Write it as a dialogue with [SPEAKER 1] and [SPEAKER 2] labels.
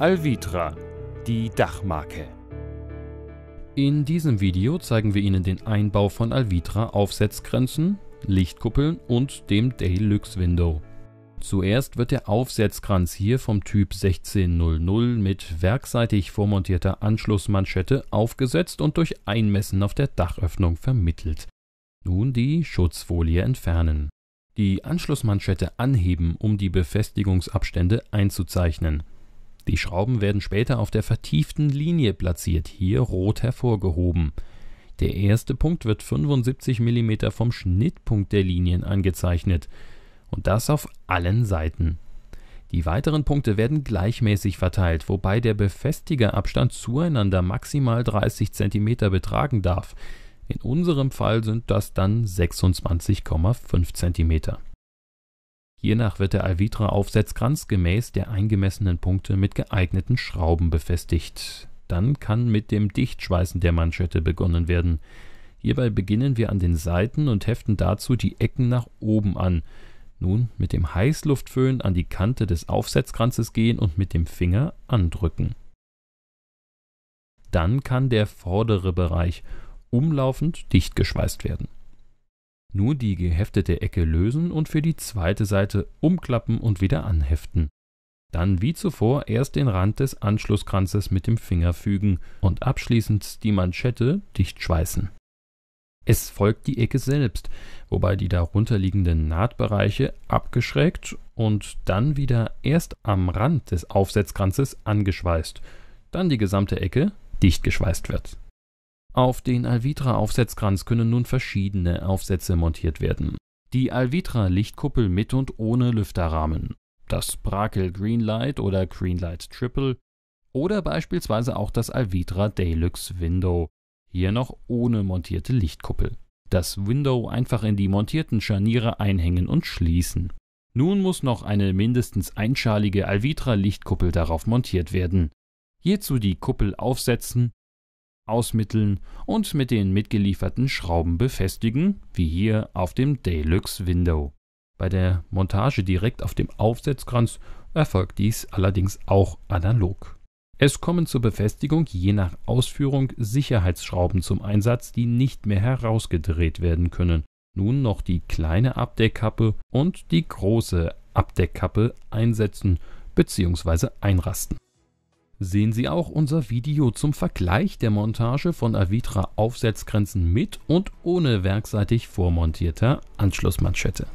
[SPEAKER 1] Alvitra, die Dachmarke. In diesem Video zeigen wir Ihnen den Einbau von Alvitra Aufsetzgrenzen, Lichtkuppeln und dem day Window. Zuerst wird der Aufsetzkranz hier vom Typ 1600 mit werkseitig vormontierter Anschlussmanschette aufgesetzt und durch Einmessen auf der Dachöffnung vermittelt. Nun die Schutzfolie entfernen. Die Anschlussmanschette anheben, um die Befestigungsabstände einzuzeichnen. Die Schrauben werden später auf der vertieften Linie platziert, hier rot hervorgehoben. Der erste Punkt wird 75 mm vom Schnittpunkt der Linien angezeichnet und das auf allen Seiten. Die weiteren Punkte werden gleichmäßig verteilt, wobei der Befestigerabstand zueinander maximal 30 cm betragen darf. In unserem Fall sind das dann 26,5 cm. Hiernach wird der Alvitra-Aufsetzkranz gemäß der eingemessenen Punkte mit geeigneten Schrauben befestigt. Dann kann mit dem Dichtschweißen der Manschette begonnen werden. Hierbei beginnen wir an den Seiten und heften dazu die Ecken nach oben an. Nun mit dem Heißluftföhn an die Kante des Aufsetzkranzes gehen und mit dem Finger andrücken. Dann kann der vordere Bereich umlaufend dicht geschweißt werden. Nur die geheftete Ecke lösen und für die zweite Seite umklappen und wieder anheften. Dann wie zuvor erst den Rand des Anschlusskranzes mit dem Finger fügen und abschließend die Manschette dicht schweißen. Es folgt die Ecke selbst, wobei die darunterliegenden Nahtbereiche abgeschrägt und dann wieder erst am Rand des Aufsetzkranzes angeschweißt, dann die gesamte Ecke dicht geschweißt wird. Auf den Alvitra-Aufsetzkranz können nun verschiedene Aufsätze montiert werden. Die Alvitra-Lichtkuppel mit und ohne Lüfterrahmen, das Brakel Greenlight oder Greenlight Triple oder beispielsweise auch das Alvitra Deluxe Window, hier noch ohne montierte Lichtkuppel. Das Window einfach in die montierten Scharniere einhängen und schließen. Nun muss noch eine mindestens einschalige Alvitra Lichtkuppel darauf montiert werden. Hierzu die Kuppel aufsetzen ausmitteln und mit den mitgelieferten Schrauben befestigen, wie hier auf dem Deluxe Window. Bei der Montage direkt auf dem Aufsetzkranz erfolgt dies allerdings auch analog. Es kommen zur Befestigung je nach Ausführung Sicherheitsschrauben zum Einsatz, die nicht mehr herausgedreht werden können. Nun noch die kleine Abdeckkappe und die große Abdeckkappe einsetzen bzw. einrasten sehen Sie auch unser Video zum Vergleich der Montage von Avitra Aufsetzgrenzen mit und ohne werkseitig vormontierter Anschlussmanschette.